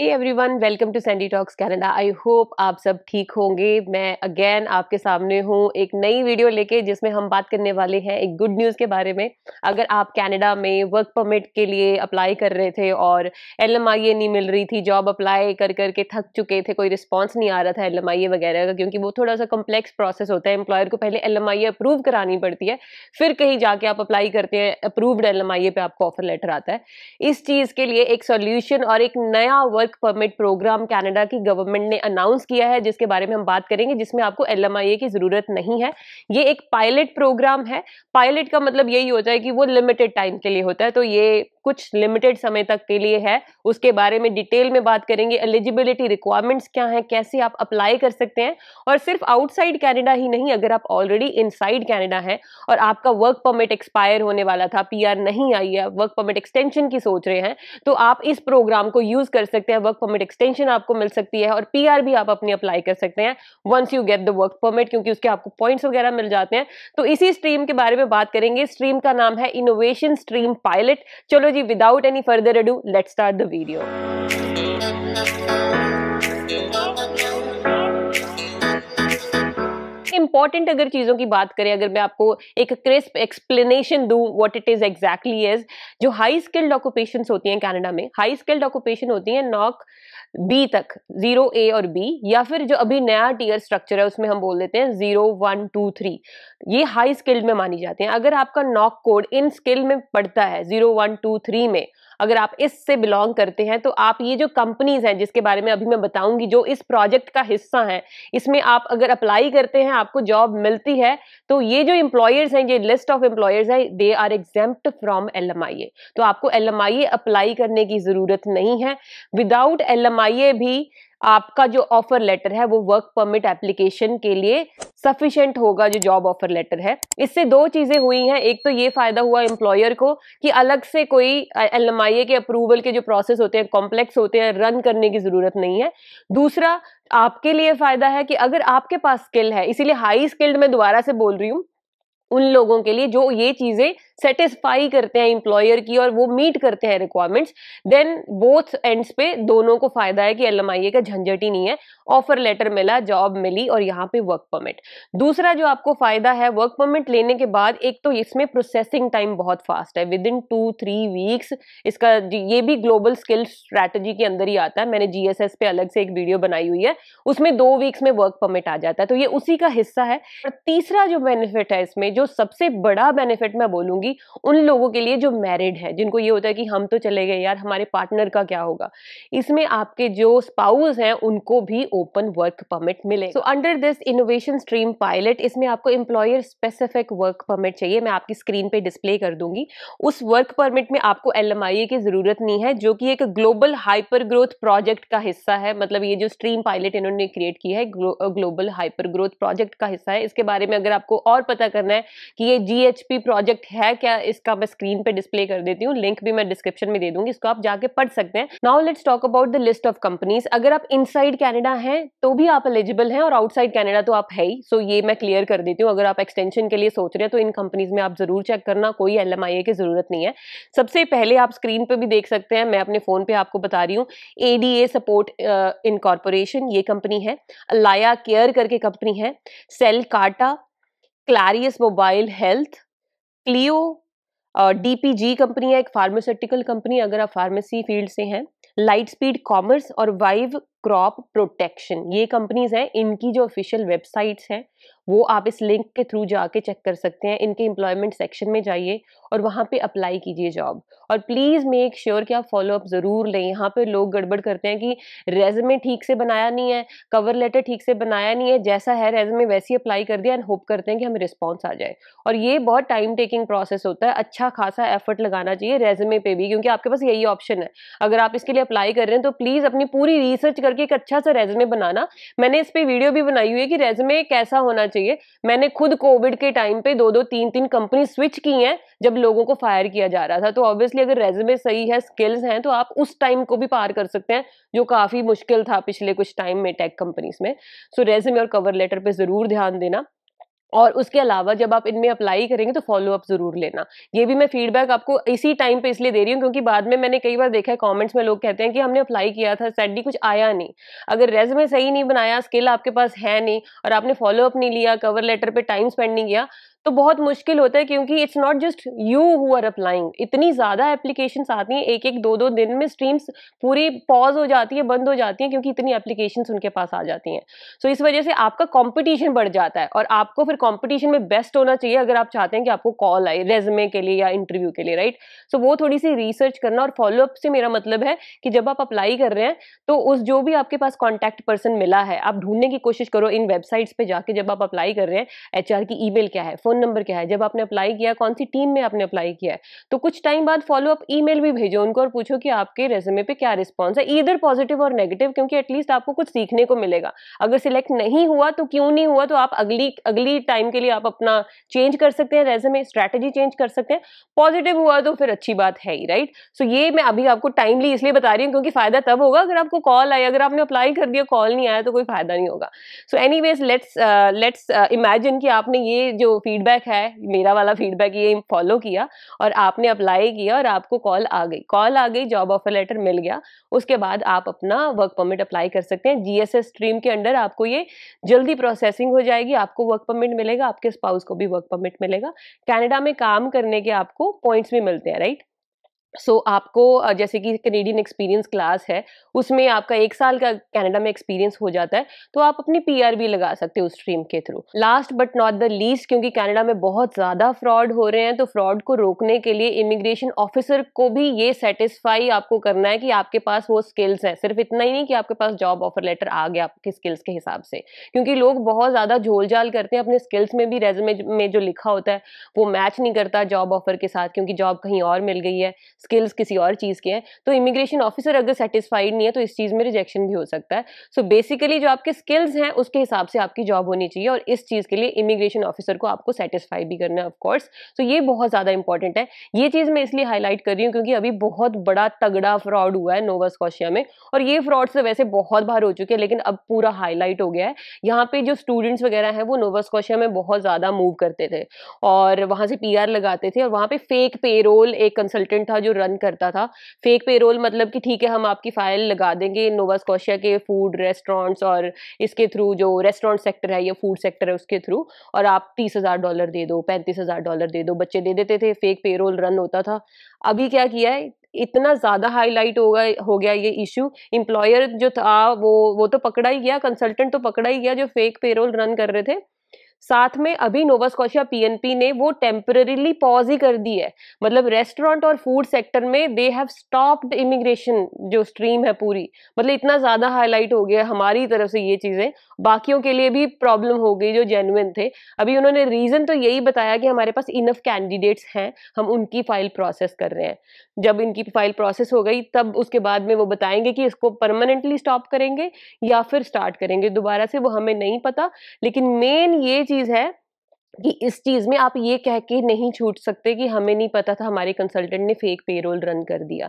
Hey one welcome to Sandy Talks Canada I hope आप सब ठीक होंगे मैं अगेन आपके सामने हूँ एक नई वीडियो लेके जिसमें हम बात करने वाले हैं एक गुड न्यूज़ के बारे में अगर आप कैनेडा में वर्क परमिट के लिए अप्लाई कर रहे थे और एल एम आई ए नहीं मिल रही थी जॉब अप्लाई कर करके थक चुके थे कोई रिस्पॉन्स नहीं आ रहा था एल एम आई ए वगैरह का क्योंकि वो थोड़ा सा कम्प्लेक्स प्रोसेस होता है एम्प्लॉयर को पहले L M I A approve करानी पड़ती है फिर कहीं जाके आप अप्लाई करते हैं approved L M I A पे आपको ऑफर लेटर आता है इस चीज़ के लिए एक सोल्यूशन और एक नया work work permit program Canada की गवर्नमेंट ने अनाउंस किया है जिसके बारे में हम बात करेंगे जिसमें आपको एल की ज़रूरत नहीं है ये एक पायलट प्रोग्राम है पायलट का मतलब यही होता है कि वो लिमिटेड टाइम के लिए होता है तो ये कुछ लिमिटेड समय तक के लिए है उसके बारे में डिटेल में बात करेंगे एलिजिबिलिटी रिक्वायरमेंट्स क्या हैं कैसे आप अप्लाई कर सकते हैं और सिर्फ आउटसाइड कैनेडा ही नहीं अगर आप ऑलरेडी इनसाइड कैनेडा हैं और आपका वर्क परमिट एक्सपायर होने वाला था पी नहीं आई है वर्क परमिट एक्सटेंशन की सोच रहे हैं तो आप इस प्रोग्राम को यूज कर सकते हैं वर्क परमिट एक्सटेंशन आपको मिल सकती है और पी भी आप अपनी अप्लाई कर सकते हैं once you get the work permit क्योंकि उसके आपको पॉइंट्स वगैरह मिल जाते हैं तो इसी स्ट्रीम के बारे में बात करेंगे स्ट्रीम का नाम है इनोवेशन स्ट्रीम पायलट चलो जी without any further ado let start the important अगर चीज़ों की बात करें अगर मैं आपको एक crisp explanation to what it is exactly is जो हाई स्किल्ड ऑक्यूपेशंस होती हैं कनाडा में हाई स्किल्ड ऑक्यूपेशन होती हैं नॉक बी तक जीरो ए और बी या फिर जो अभी नया टीयर स्ट्रक्चर है उसमें हम बोल देते हैं जीरो वन टू थ्री ये हाई स्किल्ड में मानी जाती हैं अगर आपका नॉक कोड इन स्किल में पड़ता है जीरो वन टू थ्री में अगर आप इससे बिलोंग करते हैं तो आप ये जो कंपनीज हैं जिसके बारे में अभी मैं बताऊंगी जो इस प्रोजेक्ट का हिस्सा है इसमें आप अगर अप्लाई करते हैं आपको जॉब मिलती है तो ये जो एम्प्लॉयर्स हैं ये लिस्ट ऑफ एम्प्लॉयर्स है they are exempt from L तो आपको एल अप्लाई करने की ज़रूरत नहीं है विदाउट एल भी आपका जो ऑफर लेटर है वो वर्क परमिट एप्लीकेशन के लिए सफिशियंट होगा जो जॉब ऑफर लेटर है इससे दो चीजें हुई हैं एक तो ये फायदा हुआ एम्प्लॉयर को कि अलग से कोई एल के अप्रूवल के जो प्रोसेस होते हैं कॉम्प्लेक्स होते हैं रन करने की जरूरत नहीं है दूसरा आपके लिए फायदा है कि अगर आपके पास स्किल है इसीलिए हाई स्किल्ड में दोबारा से बोल रही हूँ उन लोगों के लिए जो ये चीजें सेटिस्फाई करते हैं इंप्लॉयर की और वो मीट करते हैं रिक्वायरमेंट्स देन बोथ एंड्स पे दोनों को फायदा है कि एल का झंझट ही नहीं है ऑफर लेटर मिला जॉब मिली और यहाँ पे वर्क परमिट दूसरा जो आपको फायदा है वर्क परमिट लेने के बाद एक तो इसमें प्रोसेसिंग टाइम बहुत फास्ट है within two three weeks इसका ये भी ग्लोबल स्किल स्ट्रैटेजी के अंदर ही आता है मैंने जीएसएस पे अलग से एक वीडियो बनाई हुई है उसमें दो वीक्स में वर्क परमिट आ जाता है तो ये उसी का हिस्सा है और तीसरा जो बेनिफिट है इसमें जो सबसे बड़ा बेनिफिट मैं बोलूंगी होगी उन लोगों के लिए जो मैरिड है जिनको ये होता है कि हम तो चले गए यार हमारे पार्टनर का क्या होगा इसमें आपके जो स्पाउस हैं उनको भी ओपन वर्क परमिट मिले so under this innovation stream pilot इसमें आपको एम्प्लॉयर स्पेसिफिक वर्क परमिट चाहिए मैं आपकी स्क्रीन पर डिस्प्ले कर दूंगी उस वर्क परमिट में आपको एल की ज़रूरत नहीं है जो कि एक ग्लोबल हाइपर ग्रोथ प्रोजेक्ट का हिस्सा है मतलब ये जो स्ट्रीम पायलट इन्होंने क्रिएट की है ग्लोबल हाइपर ग्रोथ प्रोजेक्ट का हिस्सा है इसके बारे में अगर आपको और पता करना है कि ये जीएचपी प्रोजेक्ट है है क्या इसका मैं स्क्रीन पे डिस्प्ले कर देती हूँ लिंक भी मैं डिस्क्रिप्शन में दे दूंगी इसको आप जाके पढ़ सकते हैं now let's talk about the list of companies अगर आप इनसाइड कैनेडा हैं तो भी आप एलिजिबल हैं और आउटसाइड कैनेडा तो आप है ही सो so ये मैं क्लियर कर देती हूँ अगर आप एक्सटेंशन के लिए सोच रहे हैं तो इन कंपनीज में आप जरूर चेक करना कोई एल की जरूरत नहीं है सबसे पहले आप स्क्रीन पर भी देख सकते हैं मैं अपने फोन पे आपको बता रही हूँ ए सपोर्ट इनकॉर्पोरेशन ये कंपनी है लाया केयर करके कंपनी है सेल काटा क्लैरियस मोबाइल हेल्थ क्लियो जी uh, कंपनी है एक फार्मास्यूटिकल कंपनी अगर आप फार्मेसी फील्ड से हैं लाइट स्पीड कॉमर्स और वाइव क्रॉप प्रोटेक्शन ये कंपनीज हैं इनकी जो ऑफिशियल वेबसाइट्स हैं वो आप इस लिंक के थ्रू जाके चेक कर सकते हैं इनके एम्प्लॉयमेंट सेक्शन में जाइए और वहाँ पे अप्लाई कीजिए जॉब और प्लीज़ मेक श्योर कि आप फॉलोअप ज़रूर लें यहाँ पे लोग गड़बड़ करते हैं कि रेजमे ठीक से बनाया नहीं है कवर लेटर ठीक से बनाया नहीं है जैसा है रेजमे वैसे ही अप्लाई कर दिया एंड होप करते हैं कि हमें रिस्पॉन्स आ जाए और ये बहुत टाइम टेकिंग प्रोसेस होता है अच्छा खासा एफर्ट लगाना चाहिए रेजमे पे भी क्योंकि आपके पास यही ऑप्शन है अगर आप इसके लिए अप्लाई कर रहे हैं तो प्लीज़ अपनी पूरी रिसर्च कर करके एक अच्छा सा रेजमे बनाना मैंने इस पर वीडियो भी बनाई हुई है कि रेजमे कैसा होना चाहिए मैंने खुद कोविड के टाइम पे दो दो तीन तीन कंपनी स्विच की हैं जब लोगों को फायर किया जा रहा था तो ऑब्वियसली अगर रेजमे सही है स्किल्स हैं तो आप उस टाइम को भी पार कर सकते हैं जो काफ़ी मुश्किल था पिछले कुछ टाइम में टेक कंपनीज में सो रेजमे और कवर लेटर पर ज़रूर ध्यान देना और उसके अलावा जब आप इनमें अप्लाई करेंगे तो फॉलो अप जरूर लेना ये भी मैं फीडबैक आपको इसी टाइम पे इसलिए दे रही हूँ क्योंकि बाद में मैंने कई बार देखा है कमेंट्स में लोग कहते हैं कि हमने अप्लाई किया था सैडी कुछ आया नहीं अगर रेजमे सही नहीं बनाया स्किल आपके पास है नहीं और आपने फॉलो अप नहीं लिया कवर लेटर पर टाइम स्पेंड नहीं किया तो बहुत मुश्किल होता है क्योंकि it's not just you who are applying इतनी ज़्यादा एप्लीकेशंस आती हैं एक एक दो दो दिन में स्ट्रीम्स पूरी पॉज हो जाती है बंद हो जाती हैं क्योंकि इतनी एप्लीकेशंस उनके पास आ जाती हैं सो so, इस वजह से आपका कॉम्पिटिशन बढ़ जाता है और आपको फिर कॉम्पिटिशन में बेस्ट होना चाहिए अगर आप चाहते हैं कि आपको कॉल आए रेजमे के लिए या इंटरव्यू के लिए राइट सो so, वो थोड़ी सी रिसर्च करना और फॉलोअप से मेरा मतलब है कि जब आप अप्लाई कर रहे हैं तो उस जो भी आपके पास कॉन्टैक्ट पर्सन मिला है आप ढूंढने की कोशिश करो इन वेबसाइट्स पर जाके जब आप अप्लाई कर रहे हैं एच की ई क्या है फोन फ़ोन नंबर क्या है जब आपने अप्लाई किया कौन सी टीम में आपने अप्लाई किया है तो कुछ टाइम बाद फॉलो अप ईमेल भी भेजो उनको और पूछो कि आपके रेज्यूमे पे क्या रिस्पॉन्स है इधर पॉजिटिव और नेगेटिव क्योंकि एटलीस्ट आपको कुछ सीखने को मिलेगा अगर सिलेक्ट नहीं हुआ तो क्यों नहीं हुआ तो आप अगली अगली टाइम के लिए आप अपना चेंज कर सकते हैं रेजमे स्ट्रैटेजी चेंज कर सकते हैं पॉजिटिव हुआ तो फिर अच्छी बात है ही राइट सो ये मैं अभी आपको टाइमली इसलिए बता रही हूँ क्योंकि फ़ायदा तब होगा अगर आपको कॉल आए अगर आपने अप्लाई कर दिया कॉल नहीं आया तो कोई फ़ायदा नहीं होगा so anyways let's let's imagine कि आपने ये जो फीडबैक फीडबैक है मेरा वाला फीडबैक ये फॉलो किया और आपने अप्लाई किया और आपको कॉल आ गई कॉल आ गई जॉब ऑफर लेटर मिल गया उसके बाद आप अपना वर्क परमिट अप्लाई कर सकते हैं जीएसएस स्ट्रीम के अंडर आपको ये जल्दी प्रोसेसिंग हो जाएगी आपको वर्क परमिट मिलेगा आपके स्पाउस को भी वर्क परमिट मिलेगा कैनेडा में काम करने के आपको पॉइंट्स भी मिलते हैं राइट सो so, आपको जैसे कि कैनेडियन एक्सपीरियंस क्लास है उसमें आपका एक साल का कनाडा में एक्सपीरियंस हो जाता है तो आप अपनी पीआर भी लगा सकते हो उस स्ट्रीम के through last but not the least क्योंकि कनाडा में बहुत ज़्यादा फ्रॉड हो रहे हैं तो फ्रॉड को रोकने के लिए इमिग्रेशन ऑफिसर को भी ये सेटिस्फाई आपको करना है कि आपके पास वो स्किल्स हैं सिर्फ इतना ही नहीं कि आपके पास जॉब ऑफर लेटर आ गया आपके स्किल्स के हिसाब से क्योंकि लोग बहुत ज़्यादा झोल करते हैं अपने स्किल्स में भी रेजमे में जो लिखा होता है वो मैच नहीं करता जॉब ऑफर के साथ क्योंकि जॉब कहीं और मिल गई है स्किल्स किसी और चीज़ के हैं तो इमिग्रेशन ऑफिसर अगर सेटिस्फाइड नहीं है तो इस चीज़ में रिजेक्शन भी हो सकता है सो so बेसिकली जो आपके स्किल्स हैं उसके हिसाब से आपकी जॉब होनी चाहिए और इस चीज़ के लिए इमिग्रेशन ऑफिसर को आपको सेटिस्फाई भी करना है ऑफकोर्स सो so ये बहुत ज़्यादा इंपॉर्टेंट है ये चीज़ मैं इसलिए हाईलाइट कर रही हूँ क्योंकि अभी बहुत बड़ा तगड़ा फ्रॉड हुआ है नोवा स्कॉशिया में और ये फ्रॉड्स तो वैसे बहुत बार हो चुके हैं लेकिन अब पूरा हाईलाइट हो गया है यहाँ पे जो स्टूडेंट्स वगैरह हैं वो नोवा स्कॉशिया में बहुत ज़्यादा मूव करते थे और वहाँ से पी लगाते थे और वहाँ पे फेक पे एक कंसल्टेंट था जो रन करता था फेक पेरोल मतलब कि ठीक है हम आपकी फाइल लगा देंगे नोवा स्कोशिया के फूड रेस्टोरेंट्स और इसके थ्रू जो रेस्टोरेंट सेक्टर है या फूड सेक्टर है उसके थ्रू और आप तीस हज़ार डॉलर दे दो पैंतीस हज़ार डॉलर दे दो बच्चे दे देते थे फेक पेरोल रन होता था अभी क्या किया है इतना ज़्यादा हाईलाइट हो गया हो गया ये इशू इम्प्लॉयर जो था वो वो तो पकड़ा ही गया कंसल्टेंट तो पकड़ा ही गया जो फेक पेरोल रन कर रहे थे साथ में अभी नोवास्कोशिया पीएनपी ने वो टेम्पररीली पॉज ही कर दी है मतलब रेस्टोरेंट और फूड सेक्टर में दे हैव स्टॉप्ड इमिग्रेशन जो स्ट्रीम है पूरी मतलब इतना ज़्यादा हाईलाइट हो गया हमारी तरफ से ये चीज़ें बाकियों के लिए भी प्रॉब्लम हो गई जो जेनुइन थे अभी उन्होंने रीज़न तो यही बताया कि हमारे पास इनफ कैंडिडेट्स हैं हम उनकी फाइल प्रोसेस कर रहे हैं जब इनकी फाइल प्रोसेस हो गई तब उसके बाद में वो बताएंगे कि इसको परमानेंटली स्टॉप करेंगे या फिर स्टार्ट करेंगे दोबारा से वो हमें नहीं पता लेकिन मेन ये चीज़ है कि इस चीज़ में आप ये कह के नहीं छूट सकते कि हमें नहीं पता था हमारे कंसल्टेंट ने फेक पेरोल रन कर दिया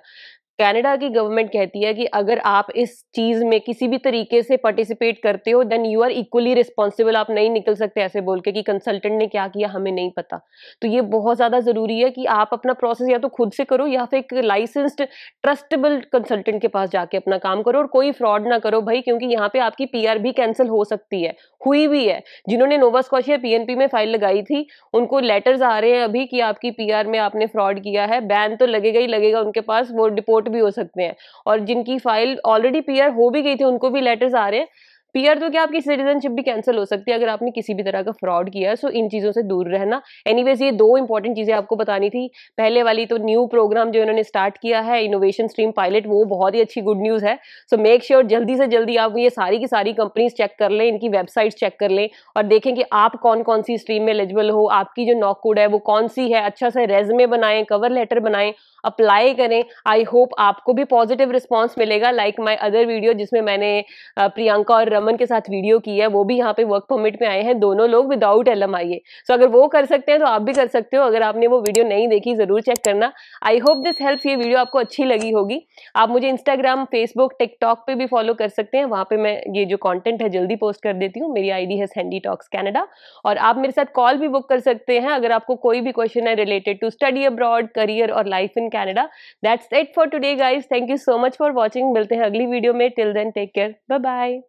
कनाडा की गवर्नमेंट कहती है कि अगर आप इस चीज़ में किसी भी तरीके से पार्टिसिपेट करते हो then you are equally responsible आप नहीं निकल सकते ऐसे बोल के कि कंसल्टेंट ने क्या किया हमें नहीं पता तो ये बहुत ज़्यादा ज़रूरी है कि आप अपना प्रोसेस या तो खुद से करो या फिर एक लाइसेंस्ड ट्रस्टेबल कंसल्टेंट के पास जाके अपना काम करो और कोई फ्रॉड ना करो भाई क्योंकि यहाँ पे आपकी पी भी कैंसिल हो सकती है हुई भी है जिन्होंने नोवा स्कॉशिया पी में फाइल लगाई थी उनको लेटर्स आ रहे हैं अभी कि आपकी पी में आपने फ्रॉड किया है बैन तो लगेगा ही लगेगा उनके पास वो रिपोर्ट भी हो सकते हैं और जिनकी फाइल ऑलरेडी पीआर हो भी गई थी उनको भी लेटर्स आ रहे हैं पीआर तो क्या आपकी सिटीजनशिप भी कैंसिल हो सकती है अगर आपने किसी भी तरह का फ्रॉड किया है सो इन चीज़ों से दूर रहना एनीवेज ये दो इंपॉर्टेंट चीज़ें आपको बतानी थी पहले वाली तो न्यू प्रोग्राम जो इन्होंने स्टार्ट किया है इनोवेशन स्ट्रीम पायलट वो बहुत ही अच्छी गुड न्यूज़ है सो मेक श्योर जल्दी से जल्दी आप ये सारी की सारी कंपनीज चेक कर लें इनकी वेबसाइट चेक कर लें और देखें कि आप कौन कौन सी स्ट्रीम में एलिजिबल हो आपकी जो नॉक कोड है वो कौन सी है अच्छा सा रेजमे बनाएं कवर लेटर बनाएं अप्लाई करें आई होप आपको भी पॉजिटिव रिस्पॉन्स मिलेगा लाइक माई अदर वीडियो जिसमें मैंने प्रियंका और अमन के साथ वीडियो की है वो भी यहाँ पे वर्क परमिट में आए हैं दोनों लोग without L M I A so अगर वो कर सकते हैं तो आप भी कर सकते हो अगर आपने वो वीडियो नहीं देखी ज़रूर चेक करना आई होप दिस हेल्प ये वीडियो आपको अच्छी लगी होगी आप मुझे इंस्टाग्राम फेसबुक टिकटॉक पर भी फॉलो कर सकते हैं वहाँ पर मैं ये जो कॉन्टेंट है जल्दी पोस्ट कर देती हूँ मेरी आई डी है सैंडी टॉक्स कैनेडा और आप मेरे साथ कॉल भी बुक कर सकते हैं अगर आपको कोई भी क्वेश्चन है related to study abroad career और life in Canada that's it for today guys thank you so much for watching मिलते हैं अगली वीडियो में till then take care bye bye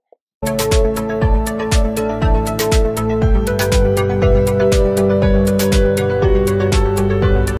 you.